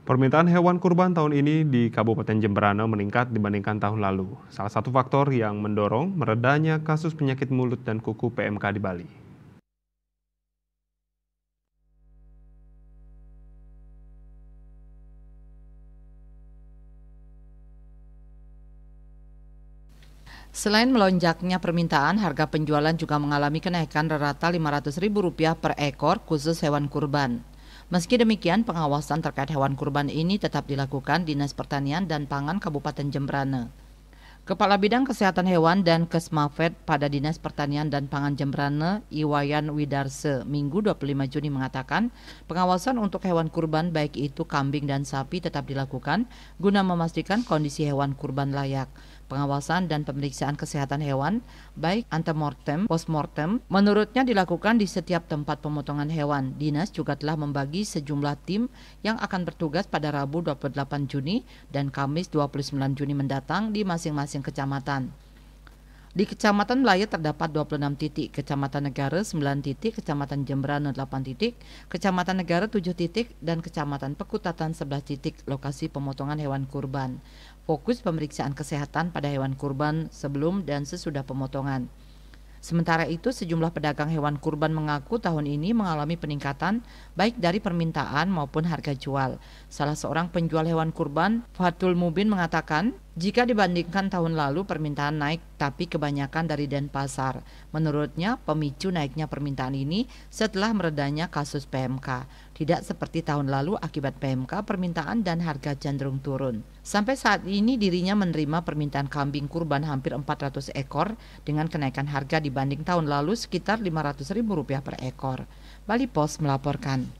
Permintaan hewan kurban tahun ini di Kabupaten Jemberana meningkat dibandingkan tahun lalu. Salah satu faktor yang mendorong meredanya kasus penyakit mulut dan kuku PMK di Bali. Selain melonjaknya permintaan, harga penjualan juga mengalami kenaikan rata Rp500.000 per ekor khusus hewan kurban. Meski demikian, pengawasan terkait hewan kurban ini tetap dilakukan Dinas Pertanian dan Pangan Kabupaten Jembrana. Kepala Bidang Kesehatan Hewan dan Kesmavet pada Dinas Pertanian dan Pangan Jembrana, Iwayan Widarse, Minggu 25 Juni mengatakan, pengawasan untuk hewan kurban baik itu kambing dan sapi tetap dilakukan guna memastikan kondisi hewan kurban layak pengawasan dan pemeriksaan kesehatan hewan, baik antemortem, postmortem, menurutnya dilakukan di setiap tempat pemotongan hewan. Dinas juga telah membagi sejumlah tim yang akan bertugas pada Rabu 28 Juni dan Kamis 29 Juni mendatang di masing-masing kecamatan. Di Kecamatan Melayu terdapat 26 titik, Kecamatan Negara 9 titik, Kecamatan Jembrana 8 titik, Kecamatan Negara 7 titik, dan Kecamatan Pekutatan 11 titik lokasi pemotongan hewan kurban fokus pemeriksaan kesehatan pada hewan kurban sebelum dan sesudah pemotongan. Sementara itu, sejumlah pedagang hewan kurban mengaku tahun ini mengalami peningkatan baik dari permintaan maupun harga jual. Salah seorang penjual hewan kurban, Fatul Mubin mengatakan, jika dibandingkan tahun lalu permintaan naik tapi kebanyakan dari Denpasar. Menurutnya pemicu naiknya permintaan ini setelah meredanya kasus PMK. Tidak seperti tahun lalu akibat PMK permintaan dan harga cenderung turun. Sampai saat ini dirinya menerima permintaan kambing kurban hampir 400 ekor dengan kenaikan harga dibanding tahun lalu sekitar 500 ribu rupiah per ekor. Bali Pos melaporkan.